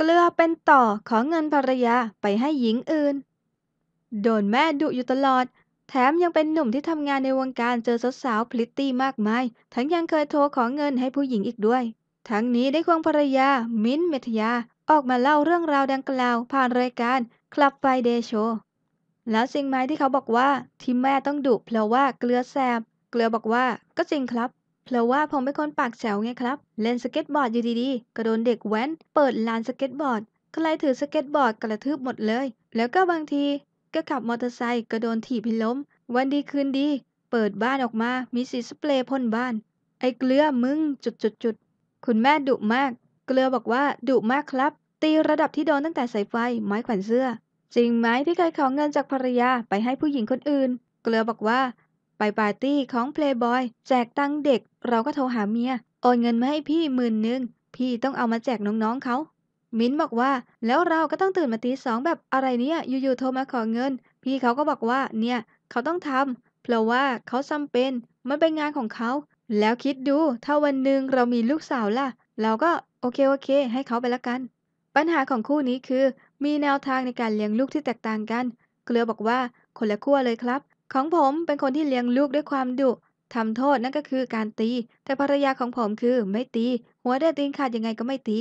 เกลือเป็นต่อขอเงินภรรยาไปให้หญิงอื่น โดนแม่ดุอยู่ตลอด แถมยังเป็นหนุ่มที่ทำงานในวงการเจอสาวๆพลิตตี้มากมาย ทั้งยังเคยโทรขอเงินให้ผู้หญิงอีกด้วย ทั้งนี้ได้ควงภรรยา มิ้นเมธยา ออกมาเล่าเรื่องราวดังกล่าวผ่านรายการคลับไฟเดโช แล้วจริงไหมที่เขาบอกว่า ที่แม่ต้องดุเพราะว่าเกลือแสบเกลือบอกว่าก็จริงครับเพราะว่าผมเป็นคนปากแฉวไงครับ เล่นสเก็ตบอร์ดอยู่ดีๆก็โดนเด็กแว้น เปิดลานสเก็ตบอร์ด ใครถือสเก็ตบอร์ดกระทืบหมดเลย แล้วก็บางทีก็ขับมอเตอร์ไซค์ก็โดนถีบให้ล้ม วันดีคืนดี เปิดบ้านออกมามีสีสเปรย์พ่นบ้าน ไอ้เกลือมึงจุดจุดจุดคุณแม่ดุมาก เกลือบอกว่าดุมากครับ ตีระดับที่โดนตั้งแต่สายไฟไม้แขวนเสื้อ จริงไหมที่เคยขอเงินจากภรรยาไปให้ผู้หญิงคนอื่น เกลือบอกว่าไปปาร์ตี้ของเพลย์บอยแจกตังเด็ก เราก็โทรหาเมียโอนเงินมาให้พี่หมื่นหนึ่งพี่ต้องเอามาแจกน้องๆเขามิ้นบอกว่าแล้วเราก็ต้องตื่นมาตีสองแบบอะไรเนี่ยอยู่ๆโทรมาขอเงินพี่เขาก็บอกว่า เนี่ยเขาต้องทำ เพราะว่าเขาจำเป็นมันเป็นงานของเขาแล้วคิดดูถ้าวันหนึ่งเรามีลูกสาวล่ะ เราก็โอเคโอเค ให้เขาไปละกัน ปัญหาของคู่นี้คือมีแนวทางในการเลี้ยงลูกที่แตกต่างกัน เกลือบอกว่าคนละขั้วเลยครับของผมเป็นคนที่เลี้ยงลูกด้วยความดุ ทำโทษนั่นก็คือการตี แต่ภรรยาของผมคือไม่ตี หัวได้ตีนขาดยังไงก็ไม่ตี